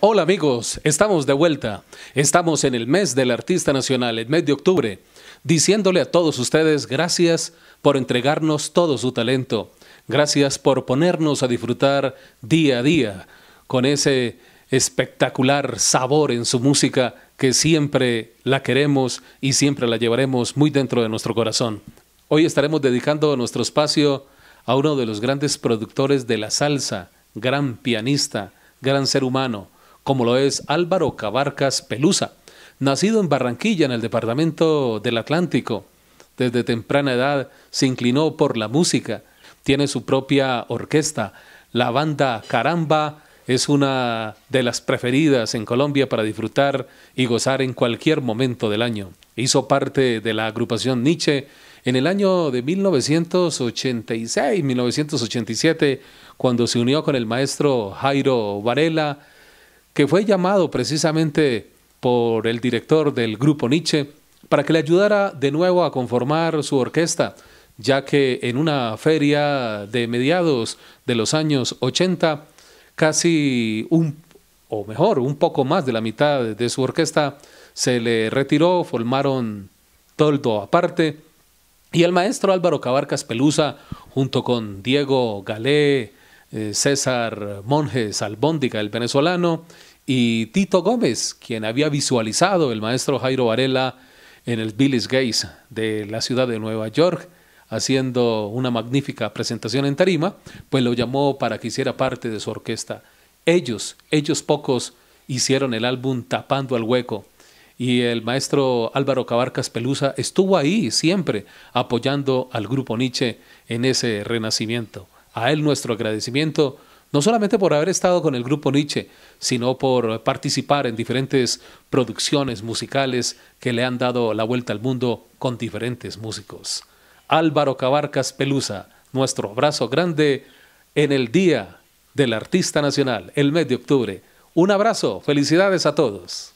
Hola amigos, estamos de vuelta. Estamos en el mes del artista nacional, el mes de octubre, diciéndole a todos ustedes gracias por entregarnos todo su talento. Gracias por ponernos a disfrutar día a día con ese espectacular sabor en su música que siempre la queremos y siempre la llevaremos muy dentro de nuestro corazón. Hoy estaremos dedicando nuestro espacio a uno de los grandes productores de la salsa, gran pianista, gran ser humano, como lo es Álvaro Cabarcas Pelusa, nacido en Barranquilla, en el departamento del Atlántico. Desde temprana edad se inclinó por la música, tiene su propia orquesta, la banda Caramba es una de las preferidas en Colombia para disfrutar y gozar en cualquier momento del año. Hizo parte de la agrupación Nietzsche en el año de 1986-1987, cuando se unió con el maestro Jairo Varela que fue llamado precisamente por el director del grupo Nietzsche para que le ayudara de nuevo a conformar su orquesta, ya que en una feria de mediados de los años 80, casi un, o mejor, un poco más de la mitad de su orquesta se le retiró, formaron toldo aparte, y el maestro Álvaro Cabarcas Pelusa, junto con Diego Galé, eh, César Monjes Albóndiga, el venezolano, y Tito Gómez, quien había visualizado el maestro Jairo Varela en el Billis Gates de la ciudad de Nueva York, haciendo una magnífica presentación en tarima, pues lo llamó para que hiciera parte de su orquesta. Ellos, ellos pocos, hicieron el álbum Tapando al Hueco. Y el maestro Álvaro Cabarcas Pelusa estuvo ahí siempre apoyando al grupo Nietzsche en ese renacimiento. A él nuestro agradecimiento, no solamente por haber estado con el grupo Nietzsche, sino por participar en diferentes producciones musicales que le han dado la vuelta al mundo con diferentes músicos. Álvaro Cabarcas Pelusa, nuestro abrazo grande en el Día del Artista Nacional, el mes de octubre. Un abrazo, felicidades a todos.